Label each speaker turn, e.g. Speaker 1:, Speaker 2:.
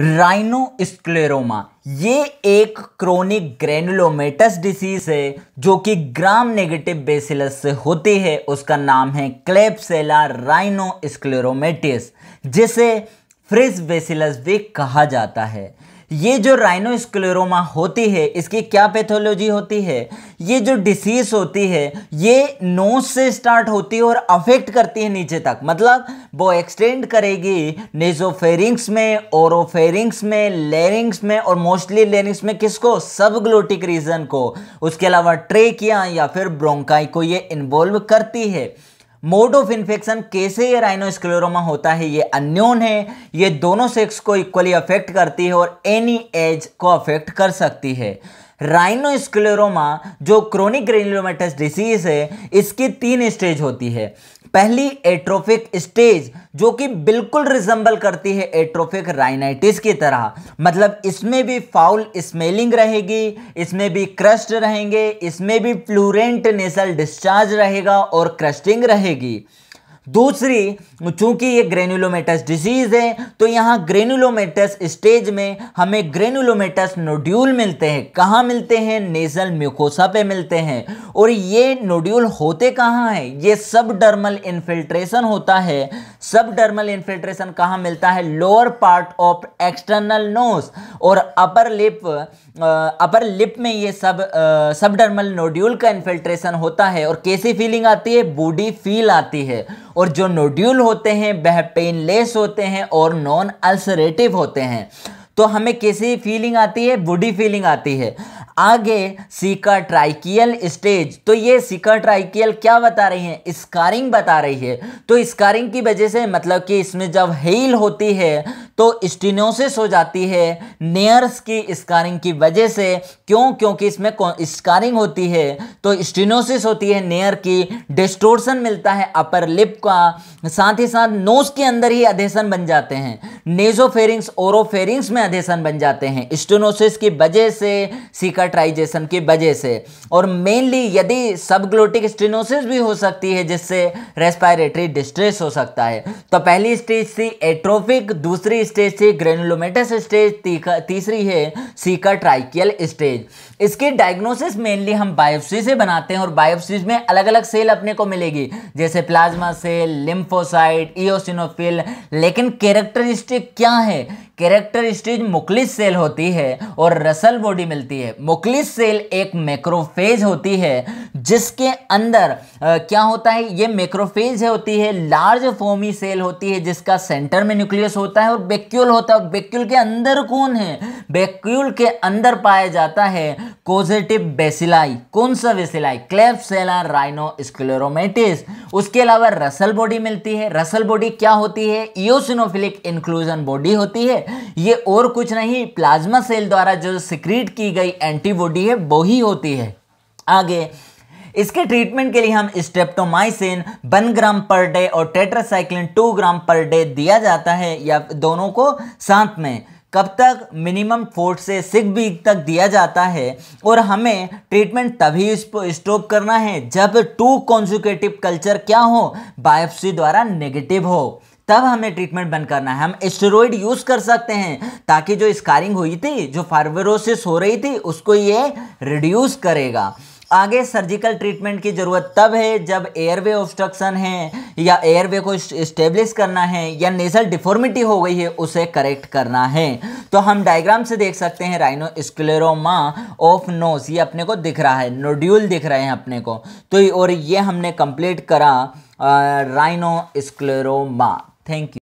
Speaker 1: राइनोस्क्लेरोमा ये एक chronic granulomatous disease है जो कि ग्राम नेगेटिव बेसिलस से होती है उसका नाम है क्लेपसेला राइनोस्क्लेरोमेटिस जिसे फ्रिज बेसिलस भी कहा जाता है ये जो राइनोस्क्लेरोमा होती है इसकी क्या पैथोलॉजी होती है ये जो डिसीज होती है ये नोज से स्टार्ट होती है और अफेक्ट करती है नीचे तक मतलब वो एक्सटेंड करेगी नेजोफेरिंग्स में ओरोफेरिंग्स में लेरिंग्स में और मोस्टली लेरिंग्स में किसको सब ग्लोटिक रीजन को उसके अलावा ट्रेकिया या फिर ब्रोंकाई को ये इन्वॉल्व करती है मोड ऑफ इन्फेक्शन कैसे ये राइनोस्क्लेरोमा होता है ये अन्योन है ये दोनों सेक्स को इक्वली अफेक्ट करती है और एनी एज को अफेक्ट कर सकती है राइनोस्क्लेरोमा जो क्रोनिक ग्रेन्यूलोमेटस डिसीज है इसकी तीन स्टेज होती है पहली एट्रोफिक स्टेज जो कि बिल्कुल रिजम्बल करती है एट्रोफिक राइनाइटिस की तरह मतलब इसमें भी फाउल स्मेलिंग रहेगी इसमें भी क्रस्ट रहेंगे इसमें भी फ्लूरेंट नेसल डिस्चार्ज रहेगा और क्रस्टिंग रहेगी दूसरी चूंकि ये ग्रेनुलोमेटस डिजीज है तो यहाँ ग्रेनुलोमेटस स्टेज में हमें ग्रेनुलोमेटस नोड्यूल मिलते हैं कहाँ मिलते हैं नेजल म्यूकोसा पे मिलते हैं और ये नोड्यूल होते कहाँ हैं ये सब डर्मल इन्फिल्ट्रेशन होता है सब इन्फिल्ट्रेशन कहाँ मिलता है lower part of external nose और अपर लिप अपर लिप में ये सब सब नोड्यूल का इन्फिल्ट्रेशन होता है और कैसी फीलिंग आती है बूडी फील आती है और जो नोड्यूल होते हैं वह पेनलेस होते हैं और नॉन अल्सरेटिव होते हैं तो हमें कैसी फीलिंग आती है बूडी फीलिंग आती है आगे सीका ट्राइकियल स्टेज तो ये सीका ट्राइकियल क्या बता रही है स्कारिंग बता रही है तो स्कारिंग की वजह से मतलब कि इसमें जब हेल होती है तो स्टिनोसिस हो जाती है नेयर्स की स्कारिंग की वजह से क्यों क्योंकि इसमें स्कारिंग होती है तो स्टिनोसिस होती है नेयर की डिस्टोर्सन मिलता है अपर लिप का साथ ही साथ नोज के अंदर ही अधेसन बन जाते हैं नेजोफेरिंग्स ओरोफेरिंग्स में अधेसन बन जाते हैं स्टोनोसिस की वजह से सिकाट्राइजेशन की वजह से और मेनली यदि सबग्लोटिक स्टिनोसिस भी हो सकती है जिससे रेस्पायरेटरी डिस्ट्रेस हो सकता है तो पहली स्टेज थी एट्रोफिक दूसरी स्टेज थी ग्रेनुलोमेटस स्टेज तीसरी है सीका ट्राइकियल स्टेज इसकी डायग्नोसिस मेनली हम बायोप्सी से बनाते हैं और बायोप्सीज में अलग अलग सेल अपने को मिलेगी जैसे प्लाज्मा सेल लिम्फोसाइट ईओसिनोफिल लेकिन कैरेक्टरिस्टिक क्या है कैरेक्टरिस्टिक मुखलिस सेल होती है और रसल बॉडी मिलती है मुखलिस सेल एक मैक्रोफेज होती है जिसके अंदर आ, क्या होता है ये मैक्रोफेज होती है लार्ज फोमी सेल होती है जिसका सेंटर में न्यूक्लियस होता है और बेक्यूल होता है बेक्यूल के अंदर कौन है बेक्यूल के अंदर पाया जाता है कोजेटिव बेसिलाई कौन सा बेसिलाई क्लेफ सेला राइनो स्क्लोरोमेटिस उसके अलावा रसल बॉडी मिलती है रसल बॉडी क्या होती है इोसिनोफिलिक इंक्लूजन बॉडी होती है ये और कुछ नहीं प्लाज्मा सेल द्वारा जो सिक्रीट की गई एंटीबॉडी है वो ही होती है आगे इसके ट्रीटमेंट के लिए हम streptomycin one gram per day और tetracycline to gram per day दिया जाता है या दोनों को साथ में कब तक मिनिमम फोर से सिक्स वीक तक दिया जाता है और हमें ट्रीटमेंट तभी स्टॉप करना है जब टू कॉन्जुकेटिव कल्चर क्या हो बायोप्सी द्वारा नेगेटिव हो तब हमें ट्रीटमेंट बंद करना है हम स्टेरॉइड यूज़ कर सकते हैं ताकि जो स्कारिंग हुई थी जो फार्वेरोसिस हो रही थी उसको ये रिड्यूस करेगा आगे सर्जिकल ट्रीटमेंट की ज़रूरत तब है जब एयरवे ऑब्स्ट्रक्शन है या एयरवे को इस्टेब्लिश करना है या नेजल डिफॉर्मिटी हो गई है उसे करेक्ट करना है तो हम डायग्राम से देख सकते हैं राइनो स्क्लेरोमा ऑफ नोस ये अपने को दिख रहा है नोड्यूल दिख रहे हैं अपने को तो और ये हमने कंप्लीट करा राइनो स्क्लेरोमा Thank you.